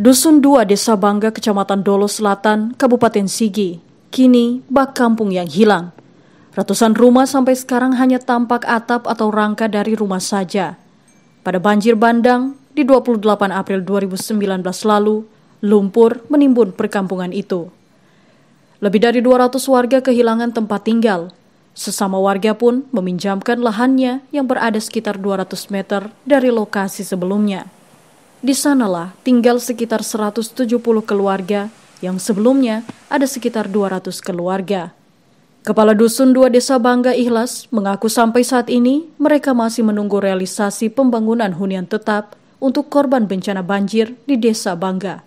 Dusun 2 Desa Bangga Kecamatan Dolo Selatan, Kabupaten Sigi, kini bak kampung yang hilang. Ratusan rumah sampai sekarang hanya tampak atap atau rangka dari rumah saja. Pada banjir bandang di 28 April 2019 lalu, lumpur menimbun perkampungan itu. Lebih dari 200 warga kehilangan tempat tinggal. Sesama warga pun meminjamkan lahannya yang berada sekitar 200 meter dari lokasi sebelumnya. Di sanalah tinggal sekitar 170 keluarga yang sebelumnya ada sekitar 200 keluarga. Kepala Dusun Dua Desa Bangga Ikhlas mengaku sampai saat ini mereka masih menunggu realisasi pembangunan hunian tetap untuk korban bencana banjir di Desa Bangga.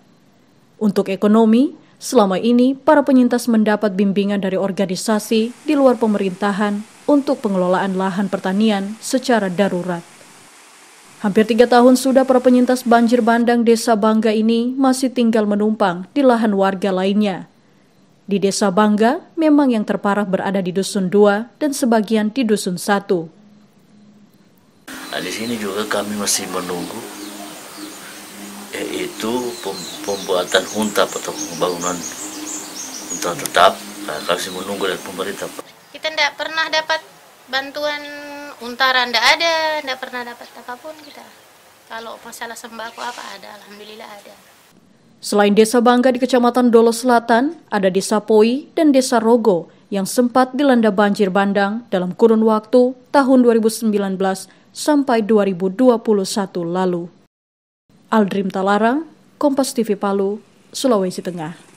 Untuk ekonomi, selama ini para penyintas mendapat bimbingan dari organisasi di luar pemerintahan untuk pengelolaan lahan pertanian secara darurat. Hampir tiga tahun sudah para penyintas banjir bandang Desa Bangga ini masih tinggal menumpang di lahan warga lainnya. Di Desa Bangga, memang yang terparah berada di Dusun 2 dan sebagian di Dusun 1. Nah, di sini juga kami masih menunggu yaitu pembuatan hunta atau pembangunan hunta tetap. Nah, kami masih menunggu dari pemerintah. Kita tidak pernah dapat bantuan Untara ndak ada ndak pernah dapat apapun kita kalau masalah sembako apa ada alhamdulillah ada Selain Desa Bangga di Kecamatan Dolo Selatan, ada Desa Poi dan Desa Rogo yang sempat dilanda banjir bandang dalam kurun waktu tahun 2019 sampai 2021 lalu. Aldrim Talarang, Kompas TV Palu, Sulawesi Tengah.